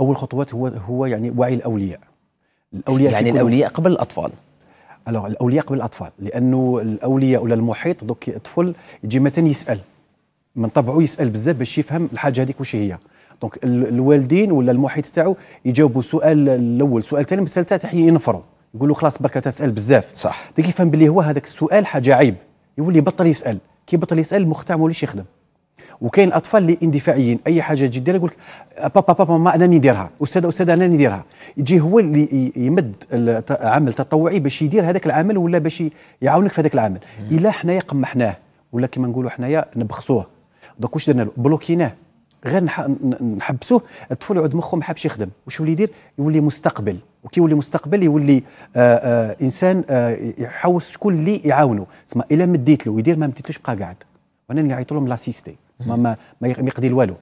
اول خطوات هو هو يعني وعي الاولياء الاولياء يعني الاولياء قبل الاطفال الوغ الاولياء قبل الاطفال لانه الاولياء ولا المحيط دوك الطفل يجي متى يسال من طبعه يسال بزاف باش يفهم الحاجه هذيك واش هي دونك الوالدين ولا المحيط تاعو يجاوبوا السؤال الاول سؤال ثاني مسألة تاع ينفروا يقولوا خلاص برك تسال بزاف صح كيفهم يفهم باللي هو هذاك السؤال حاجه عيب يولي يبطل يسال كي يبطل يسال المخ تاعو ما يوليش يخدم وكاين اطفال اللي اندفاعيين اي حاجه تجي دير يقول لك بابا بابا ماما انا نديرها استاذ استاذ انا نديرها يجي هو اللي يمد عمل تطوعي باش يدير هذاك العمل ولا باش يعاونك في هذاك العمل الا حنايا قمحناه ولا كما نقولوا حنايا نبخصوه دوك واش درنا له بلوكيناه غير نحبسوه الطفل يعود مخه ما حبش يخدم واش يولي يدير يولي مستقبل وكي يولي مستقبل يولي آآ آه، آآ آه، انسان آه، يحوس شكون اللي يعاونه تسمى الا مديت له يدير ما مديتلوش بقى قاعد وانا اللي عيطوا لهم لاسيستي ما ما يقضي والو